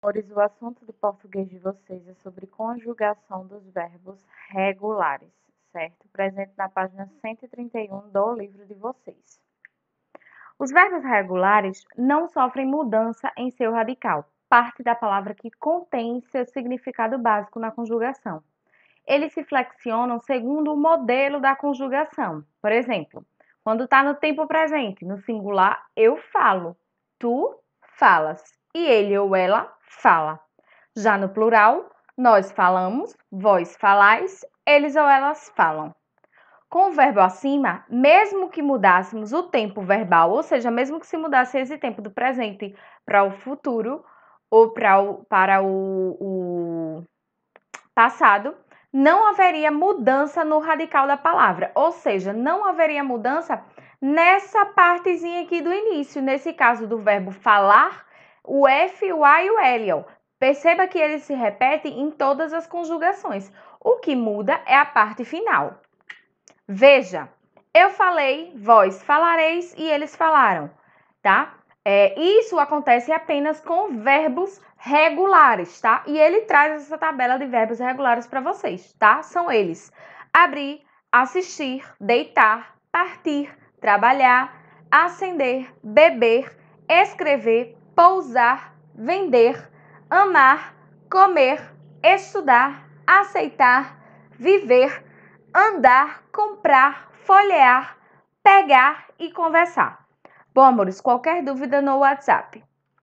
Senhores, o assunto do português de vocês é sobre conjugação dos verbos regulares, certo? Presente na página 131 do livro de vocês. Os verbos regulares não sofrem mudança em seu radical, parte da palavra que contém seu significado básico na conjugação. Eles se flexionam segundo o modelo da conjugação. Por exemplo, quando está no tempo presente, no singular, eu falo, tu falas e ele ou ela fala. Já no plural, nós falamos, vós falais, eles ou elas falam. Com o verbo acima, mesmo que mudássemos o tempo verbal, ou seja, mesmo que se mudasse esse tempo do presente para o futuro ou para o, para o, o passado, não haveria mudança no radical da palavra, ou seja, não haveria mudança nessa partezinha aqui do início, nesse caso do verbo falar o F, o A e o l Perceba que eles se repetem em todas as conjugações. O que muda é a parte final. Veja, eu falei, vós falareis e eles falaram, tá? É, isso acontece apenas com verbos regulares, tá? E ele traz essa tabela de verbos regulares para vocês, tá? São eles: abrir, assistir, deitar, partir, trabalhar, acender, beber, escrever, pousar, vender, amar, comer, estudar, aceitar, viver, andar, comprar, folhear, pegar e conversar. Bom, amores, qualquer dúvida no WhatsApp.